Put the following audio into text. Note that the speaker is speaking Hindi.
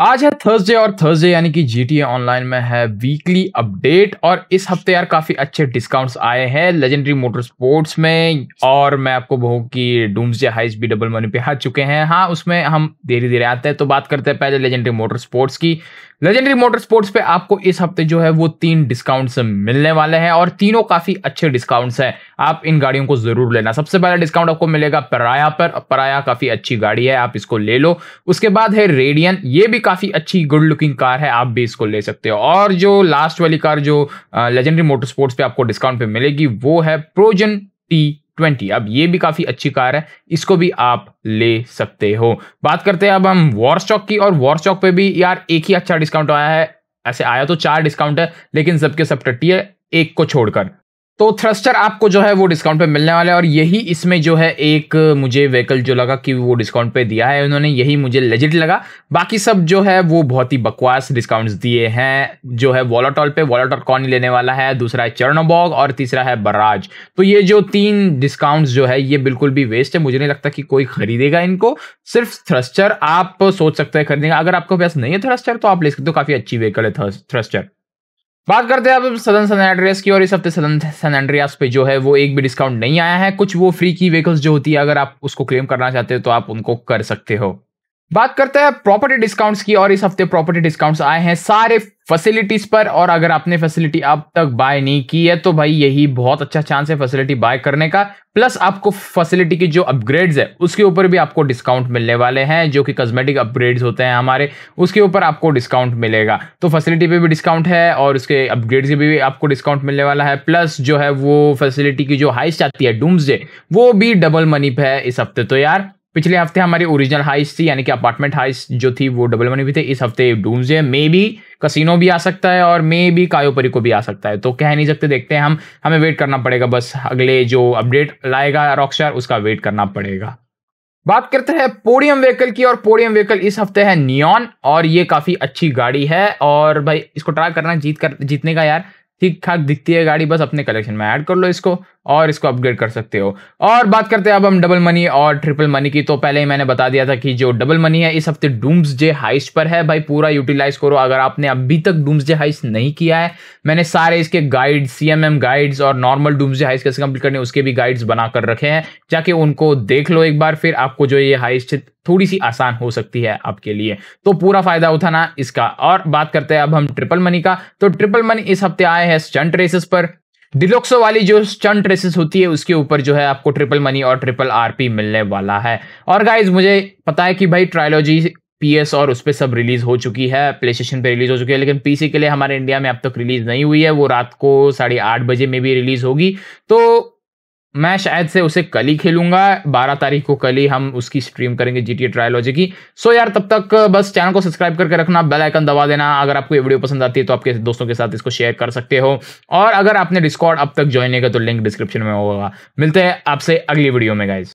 आज है थर्सडे और थर्सडे यानी कि जी ऑनलाइन में है वीकली अपडेट और इस हफ्ते यार काफी अच्छे डिस्काउंट्स आए हैं लेजेंडरी मोटर स्पोर्ट्स में और मैं आपको बोलूँ की डूम्सडे हाइस भी डबल मनी पे हार चुके हैं हाँ उसमें हम धीरे धीरे आते हैं तो बात करते हैं पहले लेजेंडरी मोटर स्पोर्ट्स की लेजेंडरी मोटर स्पोर्ट्स पे आपको इस हफ्ते जो है वो तीन डिस्काउंट्स मिलने वाले हैं और तीनों काफी अच्छे डिस्काउंट्स हैं आप इन गाड़ियों को जरूर लेना सबसे पहला डिस्काउंट आपको मिलेगा पराया पर पराया काफी अच्छी गाड़ी है आप इसको ले लो उसके बाद है रेडियन ये भी काफी अच्छी गुड लुकिंग कार है आप भी इसको ले सकते हो और जो लास्ट वाली कार जो लेजेंडरी मोटर स्पोर्ट्स पे आपको डिस्काउंट पे मिलेगी वो है प्रोजन टी ट्वेंटी अब ये भी काफ़ी अच्छी कार है इसको भी आप ले सकते हो बात करते हैं अब हम वॉरस्टॉक की और वॉरस्टॉक पे भी यार एक ही अच्छा डिस्काउंट आया है ऐसे आया तो चार डिस्काउंट है लेकिन सबके सब टट्टी है एक को छोड़कर तो थ्रस्टर आपको जो है वो डिस्काउंट पे मिलने वाला है और यही इसमें जो है एक मुझे व्हीकल जो लगा कि वो डिस्काउंट पे दिया है उन्होंने यही मुझे लेजिट लगा बाकी सब जो है वो बहुत ही बकवास डिस्काउंट्स दिए हैं जो है वॉलाटॉल पे वॉलाटॉल कौन लेने वाला है दूसरा है चरणबॉग और तीसरा है बराज तो ये जो तीन डिस्काउंट जो है ये बिल्कुल भी वेस्ट है मुझे नहीं लगता कि कोई खरीदेगा इनको सिर्फ थ्रस्टर आप सोच सकते हैं खरीदेगा अगर आपको पैसा नहीं है थ्रस्टर तो आप ले सकते हो काफ़ी अच्छी व्हीकल है थ्रस्टर बात करते हैं अब सदन सन एंड्रियास की और इस हफ्ते सदन सन एंड्रियास पे जो है वो एक भी डिस्काउंट नहीं आया है कुछ वो फ्री की व्हीकल्स जो होती है अगर आप उसको क्लेम करना चाहते हो तो आप उनको कर सकते हो बात करते हैं प्रॉपर्टी डिस्काउंट्स की और इस हफ्ते प्रॉपर्टी डिस्काउंट्स आए हैं सारे फैसिलिटीज पर और अगर आपने फैसिलिटी अब तक बाय नहीं की है तो भाई यही बहुत अच्छा चांस है फैसिलिटी बाय करने का प्लस आपको फैसिलिटी की जो अपग्रेड्स है उसके ऊपर भी आपको डिस्काउंट मिलने वाले हैं जो कि कॉस्मेटिक अपग्रेड्स होते हैं हमारे उसके ऊपर आपको डिस्काउंट मिलेगा तो फैसिलिटी पे भी डिस्काउंट है और उसके अपग्रेड्स पे भी आपको डिस्काउंट मिलने वाला है प्लस जो है वो फैसिलिटी की जो हाइस्ट आती है डूम्स डे वो भी डबल मनी पे है इस हफ्ते तो यार पिछले हफ्ते हमारी ओरिजिनल हाइस थी यानी कि अपार्टमेंट हाइस जो थी वो डबल बनी हुई थी इस हफ्ते है मे भी कसिनो भी आ सकता है और मे भी कायोपरी को भी आ सकता है तो कह नहीं सकते देखते हैं हम हमें वेट करना पड़ेगा बस अगले जो अपडेट लाएगा रॉकस्टार उसका वेट करना पड़ेगा बात करते हैं पोडियम व्हीकल की और पोडियम व्हीकल इस हफ्ते है नियॉन और ये काफ़ी अच्छी गाड़ी है और भाई इसको ट्राई करना जीत कर जीतने का यार ठीक ठाक दिखती है गाड़ी बस अपने कलेक्शन में ऐड कर लो इसको और इसको अपग्रेड कर सकते हो और बात करते हैं अब हम डबल मनी और ट्रिपल मनी की तो पहले ही मैंने बता दिया था कि जो डबल मनी है इस हफ्ते डूम्स जे हाइस्ट पर है भाई पूरा यूटिलाइज करो अगर आपने अभी तक डूम्स जे हाइस्ट नहीं किया है मैंने सारे इसके गाइड सी गाइड्स और नॉर्मल डूम्स जे हाइस्ट कैसे कंप्लीट करने उसके भी गाइड्स बनाकर रखे हैं जाके उनको देख लो एक बार फिर आपको जो ये हाइस्ट थोड़ी सी आसान हो सकती है आपके लिए तो पूरा फायदा उठाना इसका और बात करते हैं अब हम ट्रिपल मनी का तो ट्रिपल मनी इस हफ्ते आए हैं स्टंट रेसेस पर डिलोक्सो वाली जो स्टंट रेसेस होती है उसके ऊपर जो है आपको ट्रिपल मनी और ट्रिपल आरपी मिलने वाला है और गाइज मुझे पता है कि भाई ट्रायोलॉजी पीएस और उस पर सब रिलीज हो चुकी है प्ले स्टेशन पर रिलीज हो चुकी है लेकिन पीसी के लिए हमारे इंडिया में अब तक रिलीज नहीं हुई है वो रात को साढ़े आठ बजे में भी रिलीज होगी तो मैं शायद से उसे कल ही खेलूंगा बारह तारीख को कल ही हम उसकी स्ट्रीम करेंगे जी टी ट्रायोलॉजी की सो यार तब तक बस चैनल को सब्सक्राइब करके रखना बेल आइकन दबा देना अगर आपको ये वीडियो पसंद आती है तो आपके दोस्तों के साथ इसको शेयर कर सकते हो और अगर आपने डिस्कॉर्ड अब तक ज्वाइन नहीं किया तो लिंक डिस्क्रिप्शन में होगा मिलते हैं आपसे अगली वीडियो में गाइज